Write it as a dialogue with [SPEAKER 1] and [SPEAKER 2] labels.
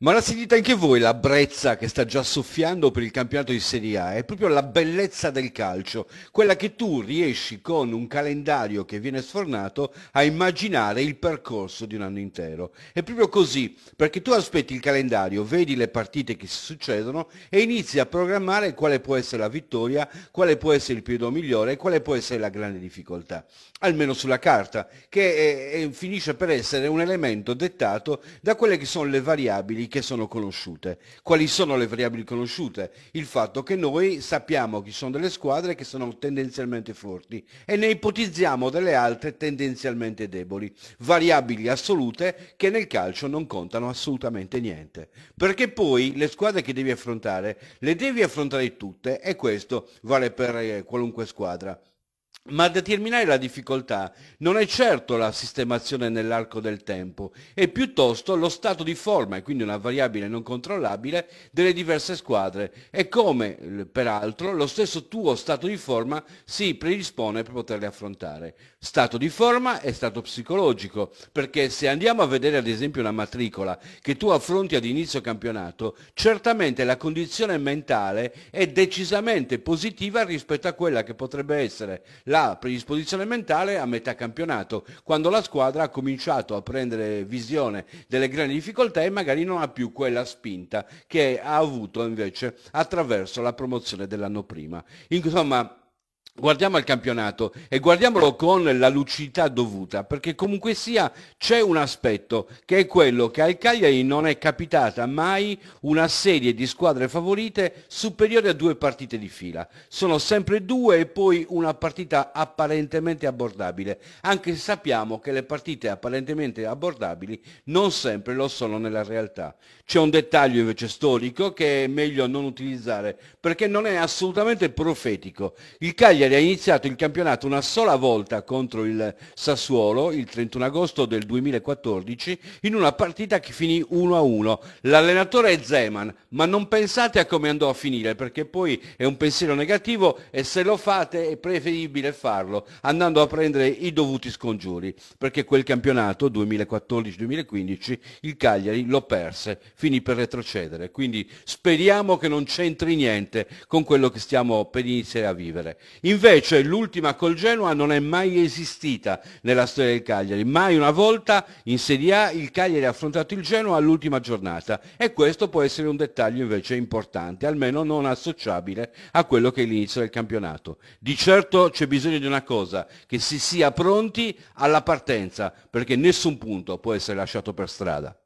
[SPEAKER 1] Ma la sentite anche voi la brezza che sta già soffiando per il campionato di Serie A? È proprio la bellezza del calcio, quella che tu riesci con un calendario che viene sfornato a immaginare il percorso di un anno intero. È proprio così, perché tu aspetti il calendario, vedi le partite che si succedono e inizi a programmare quale può essere la vittoria, quale può essere il periodo migliore, quale può essere la grande difficoltà, almeno sulla carta, che è, eh, è, eh, finisce per essere un elemento dettato da quelle che sono le variabili che sono conosciute. Quali sono le variabili conosciute? Il fatto che noi sappiamo che ci sono delle squadre che sono tendenzialmente forti e ne ipotizziamo delle altre tendenzialmente deboli. Variabili assolute che nel calcio non contano assolutamente niente. Perché poi le squadre che devi affrontare le devi affrontare tutte e questo vale per eh, qualunque squadra. Ma a determinare la difficoltà non è certo la sistemazione nell'arco del tempo, è piuttosto lo stato di forma, e quindi una variabile non controllabile, delle diverse squadre e come, peraltro, lo stesso tuo stato di forma si predispone per poterle affrontare. Stato di forma e stato psicologico, perché se andiamo a vedere ad esempio una matricola che tu affronti ad inizio campionato, certamente la condizione mentale è decisamente positiva rispetto a quella che potrebbe essere la predisposizione mentale a metà campionato, quando la squadra ha cominciato a prendere visione delle grandi difficoltà e magari non ha più quella spinta che ha avuto invece attraverso la promozione dell'anno prima. Insomma, guardiamo al campionato e guardiamolo con la lucidità dovuta, perché comunque sia c'è un aspetto che è quello che al Cagliari non è capitata mai una serie di squadre favorite superiori a due partite di fila. Sono sempre due e poi una partita apparentemente abbordabile, anche se sappiamo che le partite apparentemente abbordabili non sempre lo sono nella realtà. C'è un dettaglio invece storico che è meglio non utilizzare perché non è assolutamente profetico. Il Cagliari ha iniziato il campionato una sola volta contro il Sassuolo, il 31 agosto del 2014, in una partita che finì 1-1. L'allenatore è Zeman, ma non pensate a come andò a finire, perché poi è un pensiero negativo e se lo fate è preferibile farlo, andando a prendere i dovuti scongiuri, perché quel campionato 2014-2015 il Cagliari lo perse, finì per retrocedere. Quindi speriamo che non c'entri niente con quello che stiamo per iniziare a vivere. In invece l'ultima col Genoa non è mai esistita nella storia del Cagliari. Mai una volta in Serie A il Cagliari ha affrontato il Genoa all'ultima giornata e questo può essere un dettaglio invece importante, almeno non associabile a quello che è l'inizio del campionato. Di certo c'è bisogno di una cosa, che si sia pronti alla partenza, perché nessun punto può essere lasciato per strada.